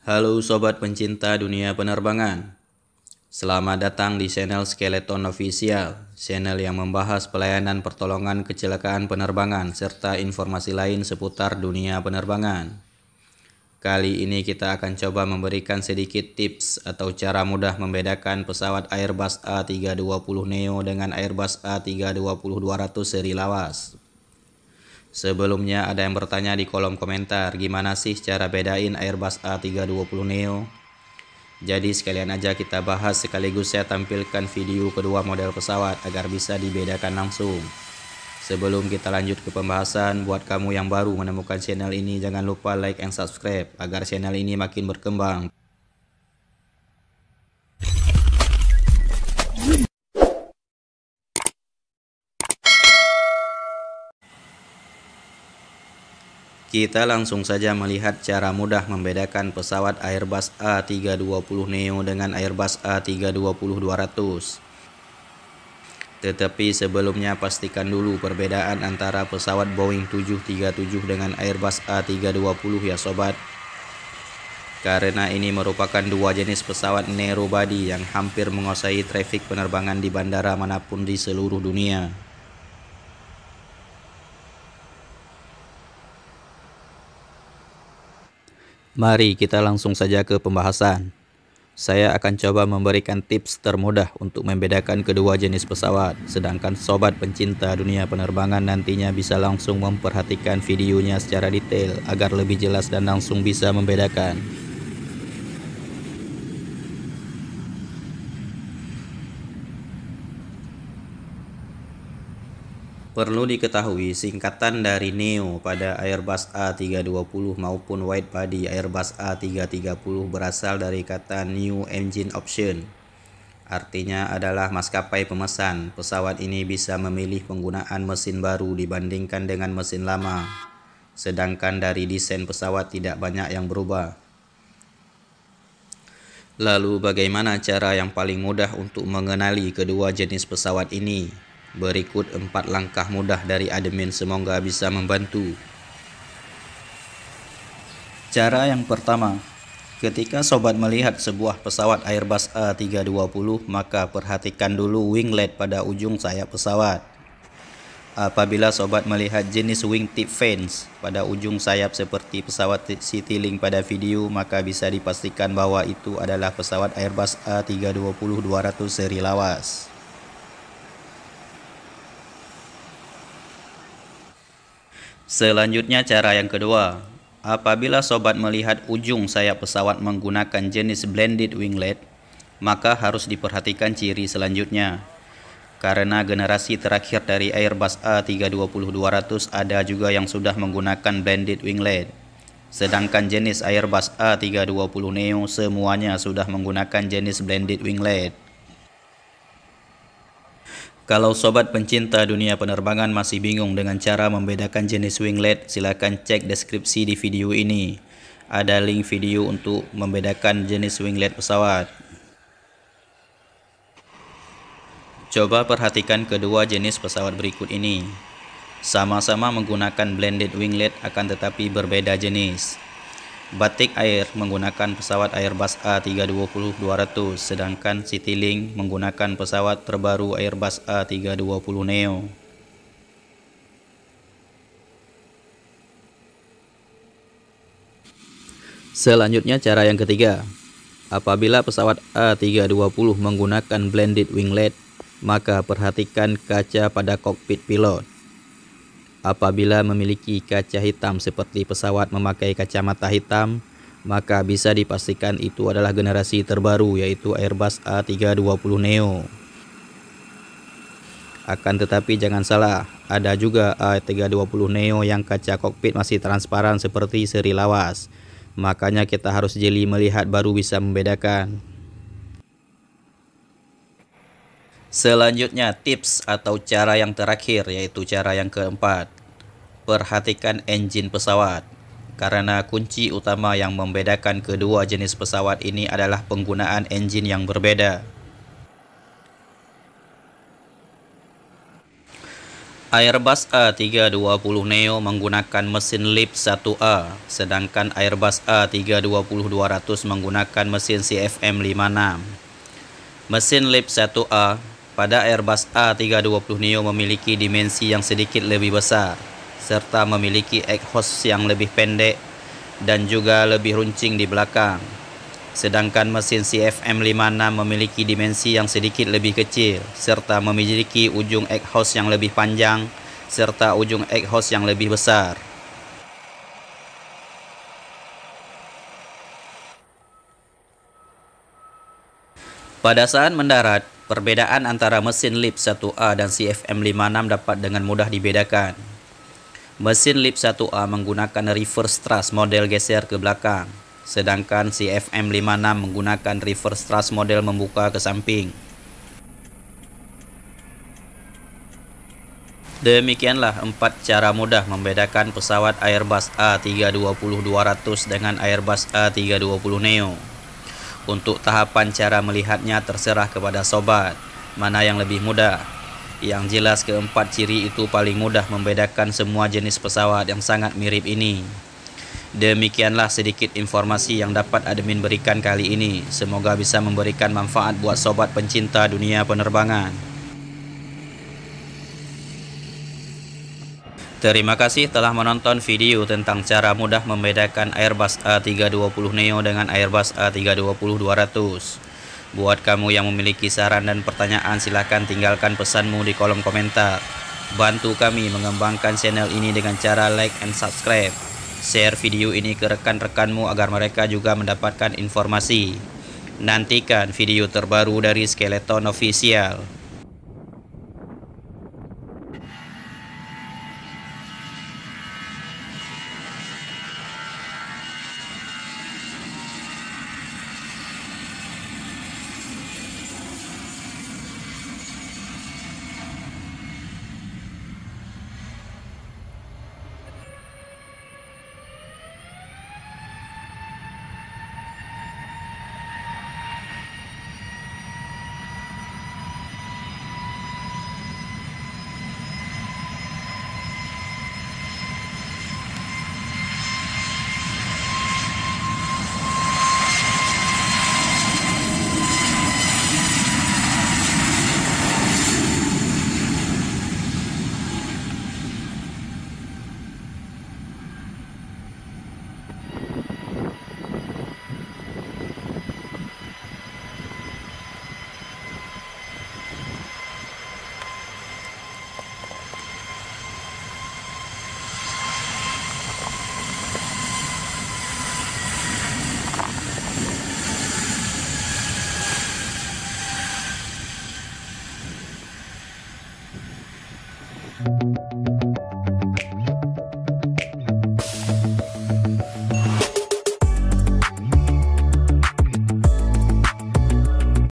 Halo sobat pencinta dunia penerbangan. Selamat datang di channel Skeleton Official, channel yang membahas pelayanan pertolongan kecelakaan penerbangan serta informasi lain seputar dunia penerbangan. Kali ini kita akan coba memberikan sedikit tips atau cara mudah membedakan pesawat Airbus A320neo dengan Airbus A320-200 seri lawas. Sebelumnya ada yang bertanya di kolom komentar, gimana sih cara bedain Airbus A320 Neo? Jadi sekalian aja kita bahas sekaligus saya tampilkan video kedua model pesawat agar bisa dibedakan langsung. Sebelum kita lanjut ke pembahasan, buat kamu yang baru menemukan channel ini jangan lupa like and subscribe agar channel ini makin berkembang. Kita langsung saja melihat cara mudah membedakan pesawat Airbus A320 Neo dengan Airbus A320-200. Tetapi sebelumnya pastikan dulu perbedaan antara pesawat Boeing 737 dengan Airbus A320 ya sobat. Karena ini merupakan dua jenis pesawat narrow body yang hampir menguasai trafik penerbangan di bandara manapun di seluruh dunia. Mari kita langsung saja ke pembahasan. Saya akan coba memberikan tips termudah untuk membedakan kedua jenis pesawat, sedangkan sobat pencinta dunia penerbangan nantinya bisa langsung memperhatikan videonya secara detail agar lebih jelas dan langsung bisa membedakan. Perlu diketahui singkatan dari NEO pada Airbus A320 maupun body Airbus A330 berasal dari kata New Engine Option. Artinya adalah maskapai pemesan, pesawat ini bisa memilih penggunaan mesin baru dibandingkan dengan mesin lama. Sedangkan dari desain pesawat tidak banyak yang berubah. Lalu bagaimana cara yang paling mudah untuk mengenali kedua jenis pesawat ini? Berikut empat langkah mudah dari admin semoga bisa membantu. Cara yang pertama, ketika sobat melihat sebuah pesawat Airbus A320, maka perhatikan dulu winglet pada ujung sayap pesawat. Apabila sobat melihat jenis wingtip fans pada ujung sayap seperti pesawat CityLink pada video, maka bisa dipastikan bahwa itu adalah pesawat Airbus A320-200 seri lawas. Selanjutnya cara yang kedua, apabila sobat melihat ujung sayap pesawat menggunakan jenis blended winglet, maka harus diperhatikan ciri selanjutnya. Karena generasi terakhir dari Airbus A320-200 ada juga yang sudah menggunakan blended winglet. Sedangkan jenis Airbus A320 Neo semuanya sudah menggunakan jenis blended winglet. Kalau sobat pencinta dunia penerbangan masih bingung dengan cara membedakan jenis winglet, silakan cek deskripsi di video ini. Ada link video untuk membedakan jenis winglet pesawat. Coba perhatikan kedua jenis pesawat berikut ini. Sama-sama menggunakan blended winglet akan tetapi berbeda jenis. Batik Air menggunakan pesawat Airbus A320-200, sedangkan Citylink menggunakan pesawat terbaru Airbus A320neo. Selanjutnya cara yang ketiga. Apabila pesawat A320 menggunakan blended winglet, maka perhatikan kaca pada kokpit pilot. Apabila memiliki kaca hitam seperti pesawat memakai kacamata hitam, maka bisa dipastikan itu adalah generasi terbaru yaitu Airbus A320 Neo. Akan tetapi jangan salah, ada juga A320 Neo yang kaca kokpit masih transparan seperti seri lawas. Makanya kita harus jeli melihat baru bisa membedakan. Selanjutnya tips atau cara yang terakhir yaitu cara yang keempat. Perhatikan enjin pesawat. Karena kunci utama yang membedakan kedua jenis pesawat ini adalah penggunaan enjin yang berbeda. Airbus A320 Neo menggunakan mesin LEAP 1A, sedangkan Airbus A320-200 menggunakan mesin CFM56. Mesin LEAP 1A pada Airbus A320 Neo memiliki dimensi yang sedikit lebih besar serta memiliki exhaust yang lebih pendek dan juga lebih runcing di belakang. Sedangkan mesin CFM56 memiliki dimensi yang sedikit lebih kecil serta memiliki ujung exhaust yang lebih panjang serta ujung exhaust yang lebih besar. Pada saat mendarat, Perbedaan antara mesin LIP 1A dan CFM56 dapat dengan mudah dibedakan. Mesin LIP 1A menggunakan reverse thrust model geser ke belakang, sedangkan CFM56 menggunakan reverse thrust model membuka ke samping. Demikianlah empat cara mudah membedakan pesawat Airbus A320-200 dengan Airbus A320 Neo. Untuk tahapan cara melihatnya terserah kepada sobat, mana yang lebih mudah. Yang jelas keempat ciri itu paling mudah membedakan semua jenis pesawat yang sangat mirip ini. Demikianlah sedikit informasi yang dapat admin berikan kali ini. Semoga bisa memberikan manfaat buat sobat pencinta dunia penerbangan. Terima kasih telah menonton video tentang cara mudah membedakan Airbus A320 Neo dengan Airbus A320-200. Buat kamu yang memiliki saran dan pertanyaan silahkan tinggalkan pesanmu di kolom komentar. Bantu kami mengembangkan channel ini dengan cara like and subscribe. Share video ini ke rekan-rekanmu agar mereka juga mendapatkan informasi. Nantikan video terbaru dari Skeleton Official. Thank you.